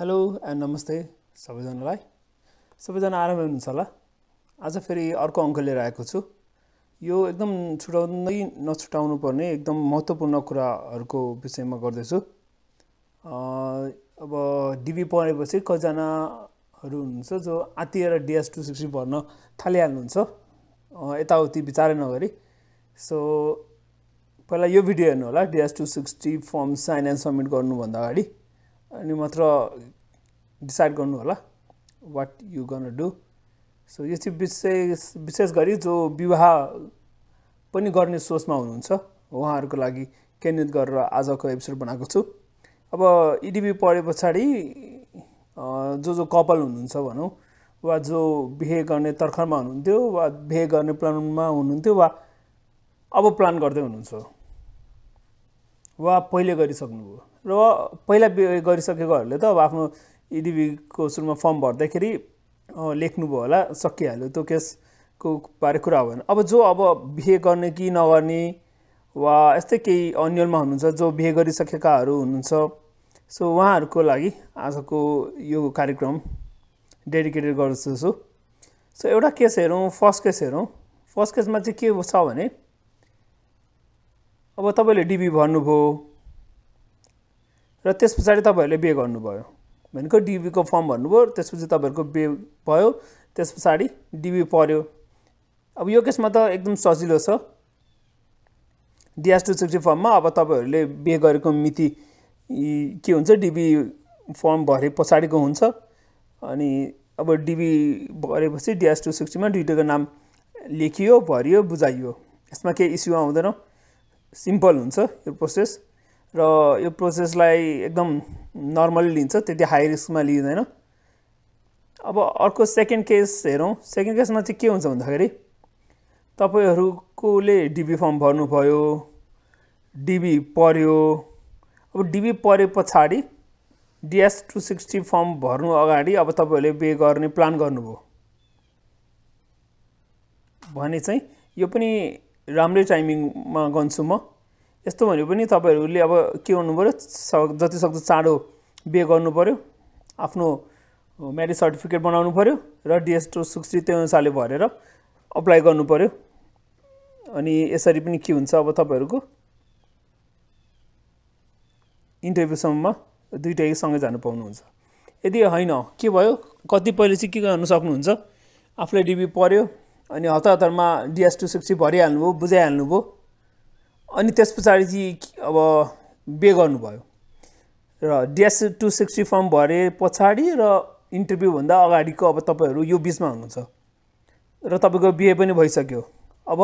hello and नमस्ते सबैजनालाई सबैजना आरामै हुनुहुन्छ होला आज फेरि अर्को अङ्क लिएर आएको छु यो एकदम छुटाउँदै नछुटाउनु पर्ने एकदम महत्त्वपूर्ण कुराहरूको विषयमा गर्दैछु अब डिबी पढेपछि कतिजनाहरू हुनुहुन्छ जो आत्तिएर डिएस टू सिक्सटी भर्न थालिहाल्नुहुन्छ यताउति विचारै नगरी सो पहिला यो भिडियो हेर्नु होला DS two sixty form sign and submit गर्नुभन्दा अगाडि अनि मात्र डिसाइड गर्नु होला वाट यु गर्न डु सो यो चाहिँ विशेष विशेष गरी जो विवाह पनि गर्ने सोचमा हुनुहुन्छ उहाँहरूको लागि केन्द्रित गरेर आजको एपिसोड बनाएको छु अब इडिबी पढे पछाडि जो जो कपाल हुनुहुन्छ भनौँ वा जो बिहे गर्ने तर्खरमा हुनुहुन्थ्यो वा बिहे गर्ने प्लानमा हुनुहुन्थ्यो वा अब प्लान गर्दै हुनुहुन्छ वा पहिले गरिसक्नुभयो र पहिला गरिसकेकोहरूले त अब आफ्नो इडिबीको सुरुमा फर्म भर्दाखेरि लेख्नुभयो होला सकिहाल्यो त्यो केसको बारे कुरा हो भने अब जो अब बिहे गर्ने कि नगर्ने वा यस्तै केही अन्यलमा हुनुहुन्छ जो बिहे गरिसकेकाहरू हुनुहुन्छ सो उहाँहरूको लागि आजको यो कार्यक्रम डेडिकेटेड गर्दछु सो एउटा केस हेरौँ फर्स्ट केस हेरौँ फर्स्ट केसमा चाहिँ के छ भने अब तपाईँले डिबी भन्नुभयो र त्यस पछाडि तपाईँहरूले बे गर्नुभयो भनेको डिबीको फर्म भन्नुभयो त्यसपछि तपाईँहरूको बे भयो त्यस पछाडि डिबी पऱ्यो अब यो केसमा त एकदम सजिलो छ डिएस टू सिक्सटी फर्ममा अब तपाईँहरूले बे गरेको मिति के हुन्छ डिबी फर्म भरे पछाडिको हुन्छ अनि अब डिबी भरेपछि डिएस टू सिक्सटीमा डिटीको नाम लेखियो भरियो बुझाइयो यसमा केही इस्यु आउँदैन सिम्पल हुन्छ यो प्रोसेस र यो प्रोसेसलाई एकदम नर्मली लिन्छ त्यति हाई रिस्कमा लिँदैन अब अर्को सेकेन्ड केस हेरौँ सेकेन्ड केसमा चाहिँ के हुन्छ भन्दाखेरि तपाईँहरूकोले डिबी फर्म भर्नुभयो डिबी पऱ्यो अब डिबी परे पछाडि डिएस टु सिक्सटी फर्म भर्नु अगाडि अब तपाईँहरूले बे गर्ने प्लान गर्नुभयो भने चाहिँ यो पनि राम्रै टाइमिङमा गर्छु म यस्तो भने पनि तपाईँहरूले अब के गर्नु पऱ्यो जतिसक्दो चाँडो बिहे गर्नु पऱ्यो आफ्नो म्यारिज सर्टिफिकेट बनाउनु पऱ्यो र डिएस टू सिक्सटी त्यही अनुसारले भरेर अप्लाई गर्नु पऱ्यो अनि यसरी पनि के हुन्छ अब तपाईँहरूको दुइटै सँगै जानु पाउनुहुन्छ यदि होइन के भयो कतिपयले चाहिँ के गर्नु सक्नुहुन्छ आफूलाई डिबी पऱ्यो अनि हतार हतारमा डिएस टू सिक्सटी भरिहाल्नुभयो बुझाइहाल्नुभयो अनि त्यस पछाडि चाहिँ अब बिहे गर्नुभयो र डिएस टू सिक्सटी फर्म भरे पछाडि र इन्टरभ्यूभन्दा अगाडिको अब तपाईँहरू यो बिचमा हुनुहुन्छ र तपाईँको बिहे पनि भइसक्यो अब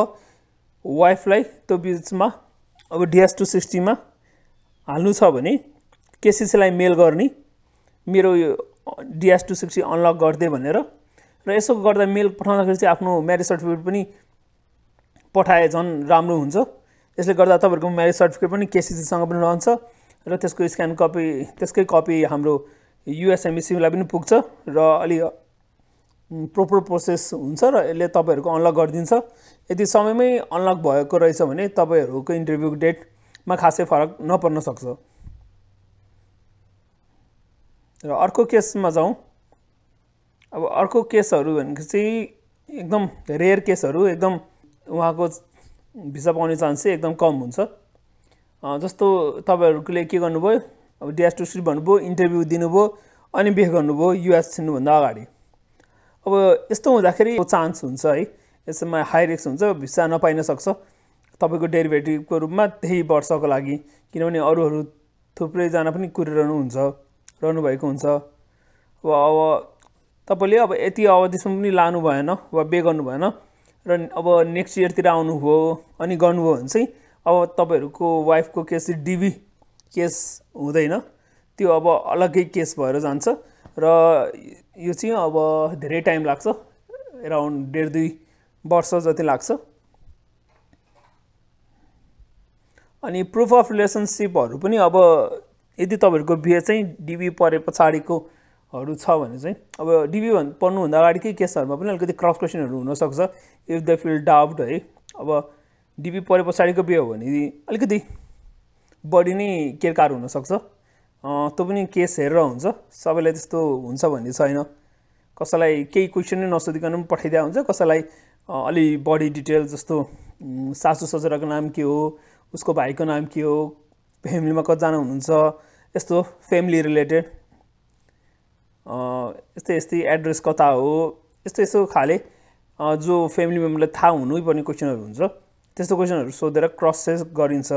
वाइफलाई त्यो बिचमा अब डिएस टू सिक्सटीमा हाल्नु छ भने केसिसीलाई मेल गर्ने मेरो यो डिएस टू सिक्सटी अनलक गरिदिए भनेर र यसो गर्दा मेल पठाउँदाखेरि चाहिँ आफ्नो म्यारिज सर्टिफिकेट पनि पठाए झन् राम्रो हुन्छ यसले गर्दा तपाईँहरूको म्यारेज सर्टिफिकेट पनि केसिसीसँग पनि रहन्छ र त्यसको स्क्यान कपी त्यसकै कपी हाम्रो युएसएमबिसीलाई पनि पुग्छ र अलि प्रोपर प्रोसेस हुन्छ र यसले तपाईँहरूको अनलक गरिदिन्छ यदि समयमै अनलक भएको रहेछ भने तपाईँहरूको इन्टरभ्यू डेटमा खासै फरक नपर्न सक्छ र अर्को केसमा जाउँ अब अर्को केसहरू भनेको चाहिँ एकदम रेयर केसहरू एकदम उहाँको भिसा पाउने चान्स एकदम कम हुन्छ जस्तो तपाईँहरूले के गर्नुभयो अब डिएस टु सिट भन्नुभयो इन्टरभ्यू दिनुभयो अनि बिहे गर्नुभयो युएस छिन्नुभन्दा अगाडि अब यस्तो हुँदाखेरि चान्स हुन्छ है यसमा हाई रिस्क हुन्छ भिसा नपाइन सक्छ तपाईँको डेरिभेटिभको रूपमा त्यही वर्षको लागि किनभने अरूहरू थुप्रैजना पनि कुरिरहनुहुन्छ रहनुभएको हुन्छ अब अब तपाईँले अब यति अवधिसम्म पनि लानु भएन वा बे गर्नु भएन र अब नेक्स्ट इयरतिर आउनुभयो अनि गर्नुभयो भने चाहिँ अब तपाईँहरूको वाइफको केस चाहिँ डिबी केस हुँदैन त्यो अब अलग्गै केस भएर जान्छ र यो चाहिँ अब धेरै टाइम लाग्छ एराउन्ड डेढ दुई वर्ष जति लाग्छ अनि प्रुफ अफ रिलेसनसिपहरू पनि अब यदि तपाईँहरूको बिहे चाहिँ डिबी परे पछाडिको हरू छ भने चाहिँ अब डिबी भन् पढ्नुभन्दा अगाडिकै केसहरूमा पनि अलिकति क्रस क्वेसनहरू हुनसक्छ इफ द फिल डाउट है अब डिबी परे पछाडिको बिहे हो भने अलिकति बढी नै केरकार हुनसक्छ त्यो पनि केस हेरेर हुन्छ सबैलाई त्यस्तो हुन्छ भन्ने छैन कसैलाई केही क्वेसन नै नसोधिकन पनि पठाइदिया हुन्छ कसैलाई अलि बढी डिटेल जस्तो सासु ससुराको नाम के हो उसको भाइको नाम के हो फ्यामिलीमा कतिजना हुनुहुन्छ यस्तो फेमिली रिलेटेड यस्तै यस्तै एड्रेस कता हो यस्तो यस्तो खाले जो फ्यामिली मेम्बरलाई थाहा हुनैपर्ने क्वेसनहरू हुन्छ त्यस्तो क्वेसनहरू सोधेर क्रस चेक गरिन्छ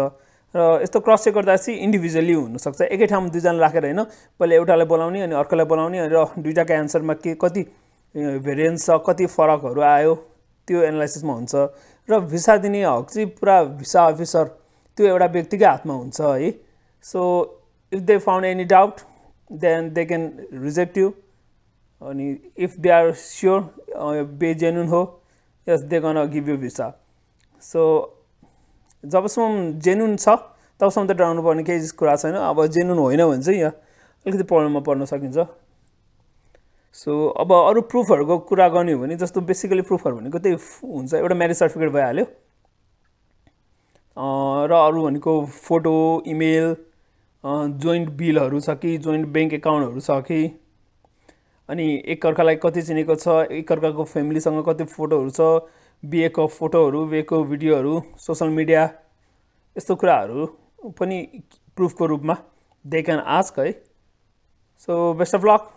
र यस्तो क्रस चेक गर्दा चाहिँ इन्डिभिजुअली हुनसक्छ एकै ठाउँमा दुईजना राखेर होइन पहिले एउटालाई बोलाउने अनि अर्कोलाई बोलाउने र दुइटाको एन्सरमा के कति भेरिएन्स छ कति फरकहरू आयो त्यो एनालाइसिसमा हुन्छ र भिसा दिने हक चाहिँ पुरा भिसा अफिसर त्यो एउटा व्यक्तिकै हातमा हुन्छ है so if they found any doubt then they can reject you अनि if they are sure be genuine हो yes they gonna give you visa so जबसम्म जेन्युन छ तबसम्म त डराउनु पर्ने केही कुरा छैन अब जेन्युन होइन भने चाहिँ यहाँ अलिकति प्रब्लममा पर्न सकिन्छ सो अब अरू प्रुफहरूको कुरा गर्ने हो भने जस्तो बेसिकली प्रुफहरू भनेको त्यही हुन्छ एउटा म्यारेज सर्टिफिकेट भइहाल्यो र अरू भनेको फोटो इमेल जोइन्ट बिलहरू छ कि जोइन्ट ब्याङ्क एकाउन्टहरू छ कि अनि एकअर्कालाई कति चिनेको छ एकअर्काको फ्यामिलीसँग कति फोटोहरू छ बिहेको फोटोहरू बिहेको भिडियोहरू सोसल मिडिया यस्तो कुराहरू पनि प्रुफको रूपमा दे क्यान आस्क है so best of luck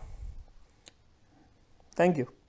thank you